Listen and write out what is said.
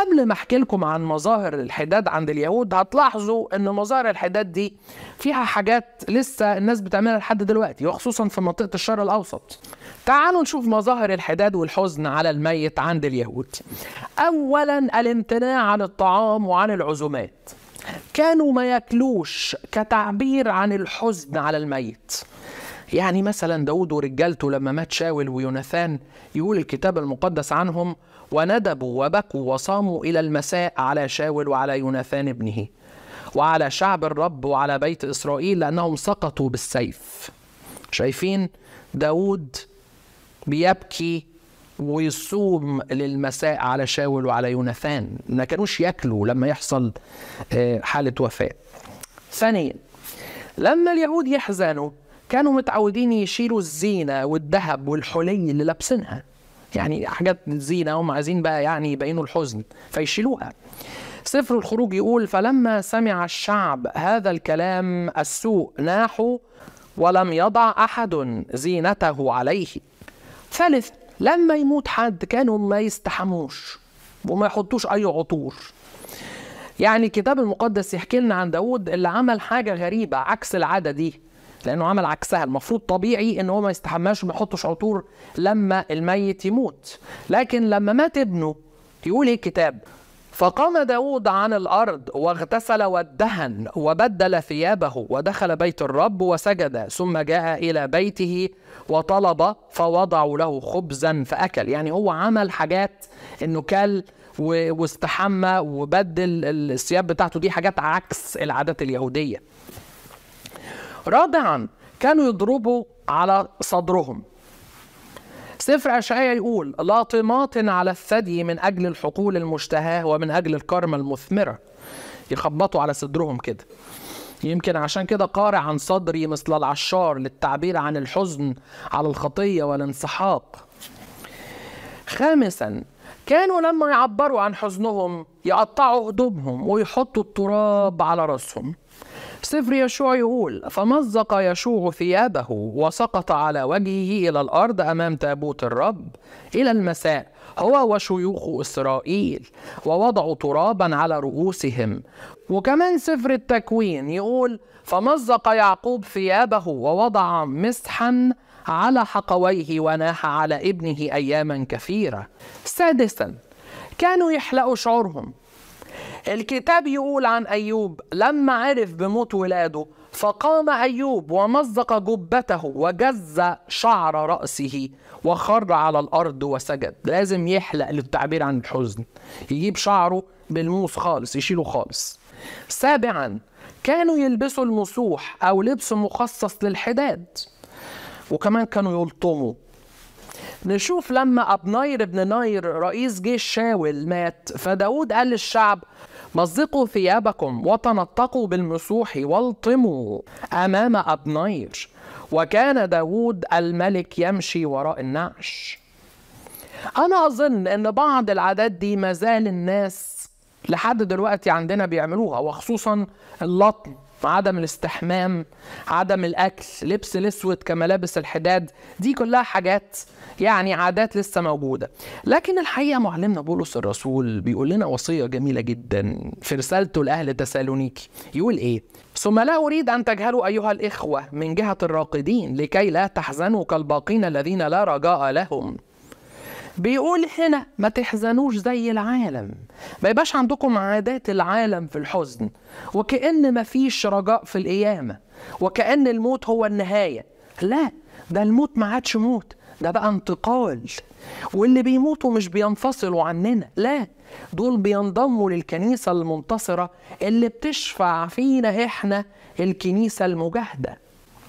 قبل ما احكي لكم عن مظاهر الحداد عند اليهود هتلاحظوا ان مظاهر الحداد دي فيها حاجات لسه الناس بتعملها لحد دلوقتي وخصوصا في منطقه الشرق الاوسط تعالوا نشوف مظاهر الحداد والحزن على الميت عند اليهود اولا الامتناع عن الطعام وعن العزومات كانوا ما ياكلوش كتعبير عن الحزن على الميت يعني مثلا داود ورجالته لما مات شاول ويوناثان يقول الكتاب المقدس عنهم وندبوا وبكوا وصاموا إلى المساء على شاول وعلى يوناثان ابنه وعلى شعب الرب وعلى بيت إسرائيل لأنهم سقطوا بالسيف شايفين داود بيبكي ويصوم للمساء على شاول وعلى يوناثان ما كانوش ياكلوا لما يحصل آه، حالة وفاة ثانيا لما اليهود يحزنوا كانوا متعودين يشيلوا الزينه والذهب والحلي اللي لابسينها يعني حاجات زينه هم عايزين بقى يعني يبينوا الحزن فيشيلوها سفر الخروج يقول فلما سمع الشعب هذا الكلام السوء ناحوا ولم يضع احد زينته عليه ثالث لما يموت حد كانوا ما يستحموش وما يحطوش اي عطور يعني الكتاب المقدس يحكي لنا عن داود اللي عمل حاجه غريبه عكس العاده دي لانه عمل عكسها المفروض طبيعي ان هو ما يستحماش وما يحطش عطور لما الميت يموت لكن لما مات ابنه يقول ايه الكتاب فقام داود عن الأرض واغتسل وادهن وبدل ثيابه ودخل بيت الرب وسجد ثم جاء إلى بيته وطلب فوضعوا له خبزا فأكل يعني هو عمل حاجات إنه كل واستحمى وبدل الثياب بتاعته دي حاجات عكس العادات اليهودية رابعا كانوا يضربوا على صدرهم سفر أشعية يقول لا طماط على الثدي من أجل الحقول المشتهاة ومن أجل الكرمة المثمرة يخبطوا على صدرهم كده يمكن عشان كده قارع عن صدري مثل العشار للتعبير عن الحزن على الخطية والانسحاق خامسا كانوا لما يعبروا عن حزنهم يقطعوا هدومهم ويحطوا التراب على راسهم سفر يشوع يقول فمزق يشوع ثيابه وسقط على وجهه إلى الأرض أمام تابوت الرب إلى المساء هو وشيوخ إسرائيل ووضعوا ترابا على رؤوسهم وكمان سفر التكوين يقول فمزق يعقوب ثيابه ووضع مسحا على حقويه وناح على ابنه أياما كثيرة سادسا كانوا يحلقوا شعورهم الكتاب يقول عن أيوب لما عرف بموت ولاده فقام أيوب ومزق جبته وجز شعر رأسه وخر على الأرض وسجد لازم يحلق للتعبير عن الحزن يجيب شعره بالموس خالص يشيله خالص سابعا كانوا يلبسوا المسوح أو لبس مخصص للحداد وكمان كانوا يلطموا نشوف لما ابناير بن ناير رئيس جيش شاول مات فداود قال للشعب مزقوا ثيابكم وتنطقوا بالمسوح والطموا أمام أبنير وكان داود الملك يمشي وراء النعش أنا أظن أن بعض العادات دي مازال الناس لحد دلوقتي عندنا بيعملوها وخصوصا اللطم عدم الاستحمام عدم الاكل لبس الاسود كملابس الحداد دي كلها حاجات يعني عادات لسه موجوده لكن الحقيقه معلمنا بولس الرسول بيقول لنا وصيه جميله جدا في رسالته لاهل تسالونيكي يقول ايه ثم لا اريد ان تجهلوا ايها الاخوه من جهه الراقدين لكي لا تحزنوا كالباقين الذين لا رجاء لهم بيقول هنا ما تحزنوش زي العالم ما يبقاش عندكم عادات العالم في الحزن وكأن ما فيش رجاء في القيامة وكأن الموت هو النهاية لا ده الموت ما عادش موت ده بقى انتقال واللي بيموتوا مش بينفصلوا عننا لا دول بينضموا للكنيسة المنتصرة اللي بتشفع فينا احنا الكنيسة المجاهده